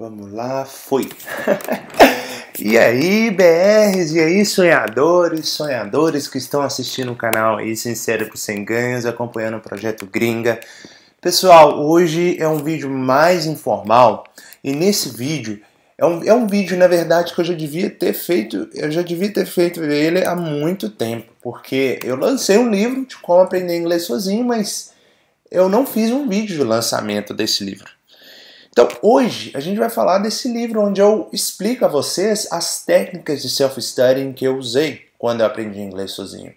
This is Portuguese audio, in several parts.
Vamos lá, foi! e aí, BRs, e aí, sonhadores, sonhadores que estão assistindo o canal aí, Sem Cérebro Sem Ganhos, acompanhando o projeto Gringa. Pessoal, hoje é um vídeo mais informal e nesse vídeo é um, é um vídeo, na verdade, que eu já devia ter feito, eu já devia ter feito ele há muito tempo, porque eu lancei um livro de como aprender inglês sozinho, mas eu não fiz um vídeo de lançamento desse livro. Então, hoje a gente vai falar desse livro onde eu explico a vocês as técnicas de self-studying que eu usei quando eu aprendi inglês sozinho.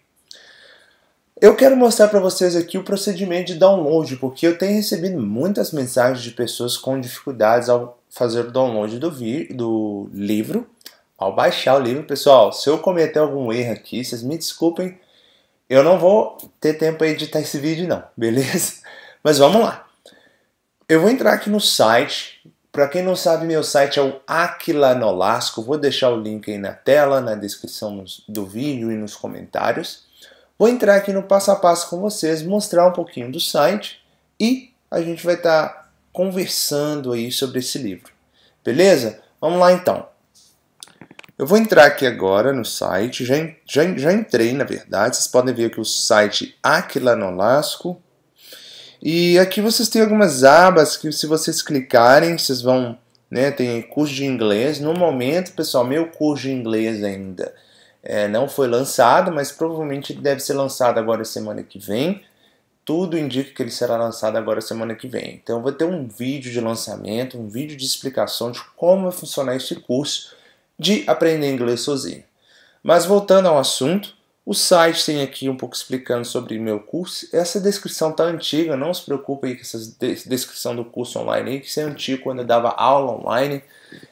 Eu quero mostrar para vocês aqui o procedimento de download, porque eu tenho recebido muitas mensagens de pessoas com dificuldades ao fazer o download do, do livro, ao baixar o livro. Pessoal, se eu cometer algum erro aqui, vocês me desculpem, eu não vou ter tempo para editar esse vídeo não, beleza? Mas vamos lá. Eu vou entrar aqui no site. Para quem não sabe, meu site é o Aquila Nolasco. Vou deixar o link aí na tela, na descrição do vídeo e nos comentários. Vou entrar aqui no passo a passo com vocês, mostrar um pouquinho do site e a gente vai estar tá conversando aí sobre esse livro. Beleza? Vamos lá então. Eu vou entrar aqui agora no site, já, já, já entrei na verdade, vocês podem ver aqui o site Aquila Nolasco. E aqui vocês têm algumas abas que se vocês clicarem, vocês vão, né, tem curso de inglês. No momento, pessoal, meu curso de inglês ainda é, não foi lançado, mas provavelmente deve ser lançado agora semana que vem. Tudo indica que ele será lançado agora semana que vem. Então eu vou ter um vídeo de lançamento, um vídeo de explicação de como vai funcionar este curso de aprender inglês sozinho. Mas voltando ao assunto, o site tem aqui um pouco explicando sobre meu curso. Essa descrição tá antiga, não se preocupe aí com essa descrição do curso online aí, que isso é antigo quando eu dava aula online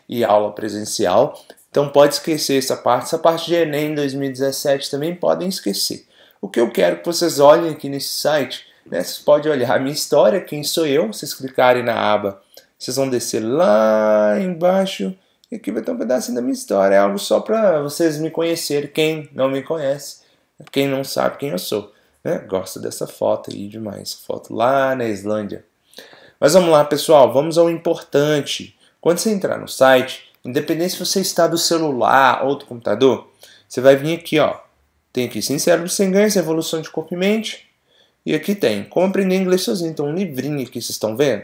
e aula presencial. Então pode esquecer essa parte. Essa parte de Enem 2017 também podem esquecer. O que eu quero que vocês olhem aqui nesse site, né? Vocês podem olhar a minha história, quem sou eu. Vocês clicarem na aba, vocês vão descer lá embaixo e aqui vai ter um pedacinho da minha história. É algo só para vocês me conhecerem. Quem não me conhece, quem não sabe quem eu sou. Né? Gosto dessa foto aí demais. Foto lá na Islândia. Mas vamos lá, pessoal. Vamos ao importante. Quando você entrar no site, independente se você está do celular ou do computador, você vai vir aqui, ó. Tem aqui Sincero Sem Ganhos, Evolução de Corpo e Mente. E aqui tem Como Aprender Inglês Sozinho. Então, um livrinho aqui, vocês estão vendo?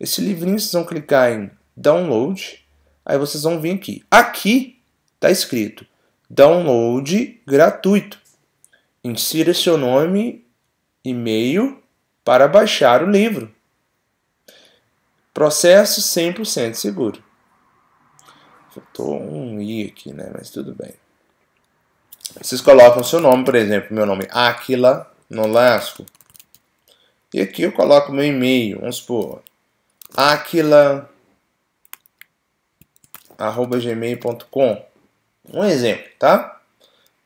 Esse livrinho, vocês vão clicar em Download Aí vocês vão vir aqui. Aqui está escrito download gratuito. Insira seu nome, e-mail e para baixar o livro. Processo 100% seguro. Faltou um i aqui, né? Mas tudo bem. Vocês colocam seu nome, por exemplo, meu nome Aquila é Nolasco. E aqui eu coloco meu e-mail, vamos supor, aquila gmail.com. Um exemplo, tá?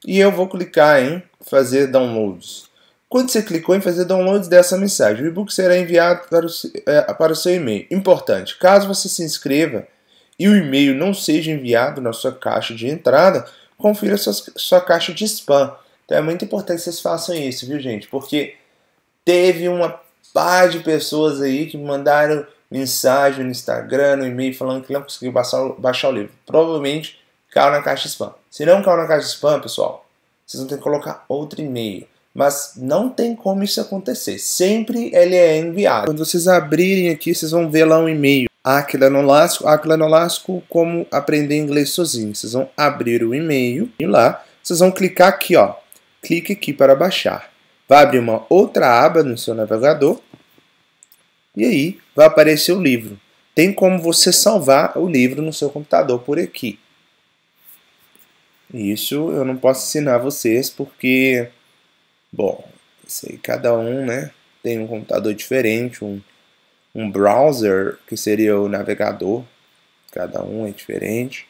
E eu vou clicar em fazer downloads. Quando você clicou em fazer downloads dessa mensagem, o e-book será enviado para o, é, para o seu e-mail. Importante, caso você se inscreva e o e-mail não seja enviado na sua caixa de entrada, confira sua, sua caixa de spam. Então é muito importante que vocês façam isso, viu gente? Porque teve uma par de pessoas aí que me mandaram mensagem no Instagram, no e-mail falando que não conseguiu baixar o, baixar o livro. Provavelmente caiu na caixa spam. Se não caiu na caixa spam, pessoal, vocês vão ter que colocar outro e-mail. Mas não tem como isso acontecer. Sempre ele é enviado. Quando vocês abrirem aqui, vocês vão ver lá um e-mail. Aquila Nolasco, Aquila Nolasco, como aprender inglês sozinho. Vocês vão abrir o e-mail e lá, vocês vão clicar aqui, ó. Clique aqui para baixar. Vai abrir uma outra aba no seu navegador e aí vai aparecer o livro. Tem como você salvar o livro no seu computador por aqui. Isso eu não posso ensinar vocês porque, bom, sei, cada um né, tem um computador diferente, um, um browser, que seria o navegador, cada um é diferente.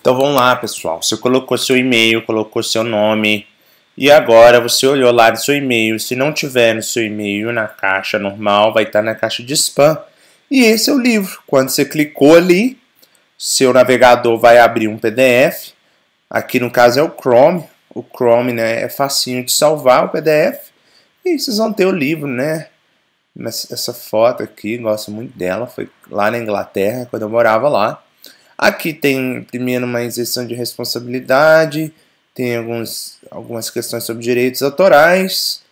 Então vamos lá, pessoal. Você colocou seu e-mail, colocou seu nome, e agora você olhou lá no seu e-mail. Se não tiver no seu e-mail na caixa normal, vai estar na caixa de spam. E esse é o livro. Quando você clicou ali, seu navegador vai abrir um PDF. Aqui no caso é o Chrome. O Chrome né, é facinho de salvar o PDF. E vocês vão ter o livro, né? Essa foto aqui, gosto muito dela. Foi lá na Inglaterra, quando eu morava lá. Aqui tem primeiro uma isenção de responsabilidade tem alguns, algumas questões sobre direitos autorais,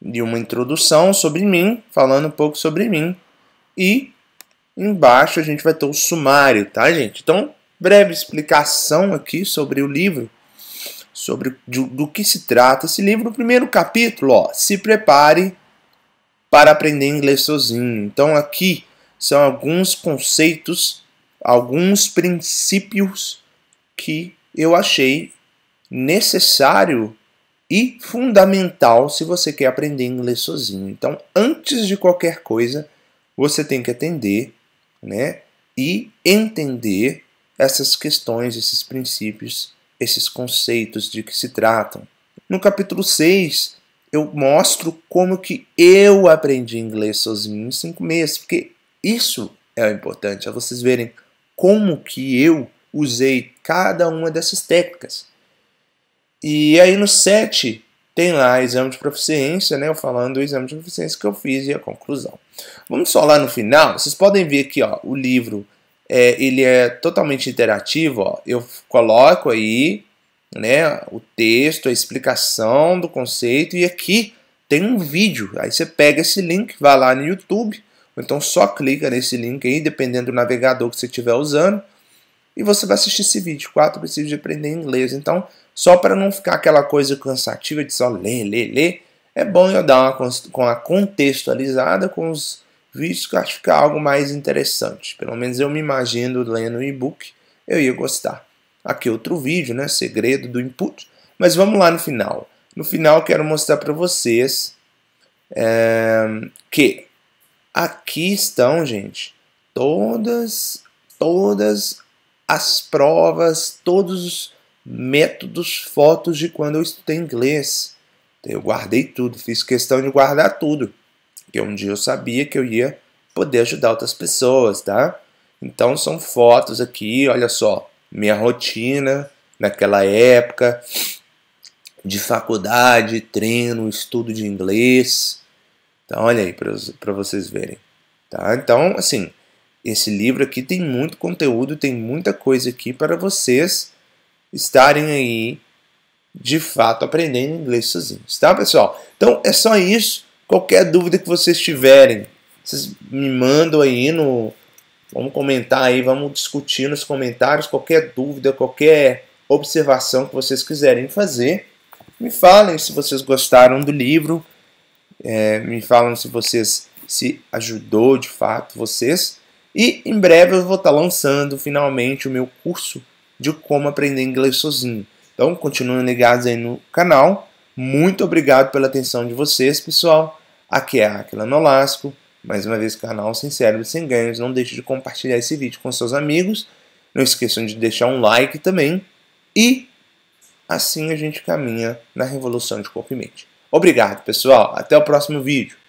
de uma introdução sobre mim, falando um pouco sobre mim. E embaixo a gente vai ter o sumário, tá, gente? Então, breve explicação aqui sobre o livro, sobre do, do que se trata esse livro. O primeiro capítulo, ó, se prepare para aprender inglês sozinho. Então, aqui são alguns conceitos, alguns princípios que eu achei necessário e fundamental se você quer aprender inglês sozinho. Então, antes de qualquer coisa, você tem que atender, né, e entender essas questões, esses princípios, esses conceitos de que se tratam. No capítulo 6, eu mostro como que eu aprendi inglês sozinho em cinco meses, porque isso é importante, é vocês verem como que eu usei cada uma dessas técnicas. E aí no 7 tem lá exame de proficiência, né? Eu falando do exame de proficiência que eu fiz e a conclusão. Vamos só lá no final. Vocês podem ver aqui, ó, o livro é, ele é totalmente interativo. Ó. Eu coloco aí né, o texto, a explicação do conceito e aqui tem um vídeo. Aí você pega esse link, vai lá no YouTube, ou então só clica nesse link aí, dependendo do navegador que você estiver usando, e você vai assistir esse vídeo, 4 princípios de aprender inglês. Então, só para não ficar aquela coisa cansativa de só ler, ler, ler, é bom eu dar uma com a contextualizada com os vídeos que acho que fica algo mais interessante. Pelo menos eu me imagino lendo o e-book, eu ia gostar. Aqui é outro vídeo, né? Segredo do input. Mas vamos lá no final. No final quero mostrar para vocês é, que aqui estão, gente, todas, todas as provas, todos os métodos, fotos de quando eu estudei inglês. Eu guardei tudo, fiz questão de guardar tudo. Porque um dia eu sabia que eu ia poder ajudar outras pessoas, tá? Então são fotos aqui, olha só, minha rotina naquela época de faculdade, treino, estudo de inglês. Então olha aí para vocês verem, tá? Então, assim, esse livro aqui tem muito conteúdo, tem muita coisa aqui para vocês estarem aí de fato aprendendo inglês sozinhos, tá pessoal? Então é só isso. Qualquer dúvida que vocês tiverem, vocês me mandam aí no. Vamos comentar aí, vamos discutir nos comentários. Qualquer dúvida, qualquer observação que vocês quiserem fazer, me falem se vocês gostaram do livro, é, me falam se vocês se ajudou de fato vocês. E em breve eu vou estar lançando finalmente o meu curso de como aprender inglês sozinho. Então, continuem ligados aí no canal. Muito obrigado pela atenção de vocês, pessoal. Aqui é a Aquila Nolasco. Mais uma vez, canal Sem Cérebro Sem Ganhos. Não deixe de compartilhar esse vídeo com seus amigos. Não esqueçam de deixar um like também. E assim a gente caminha na revolução de corpo e mente. Obrigado, pessoal. Até o próximo vídeo.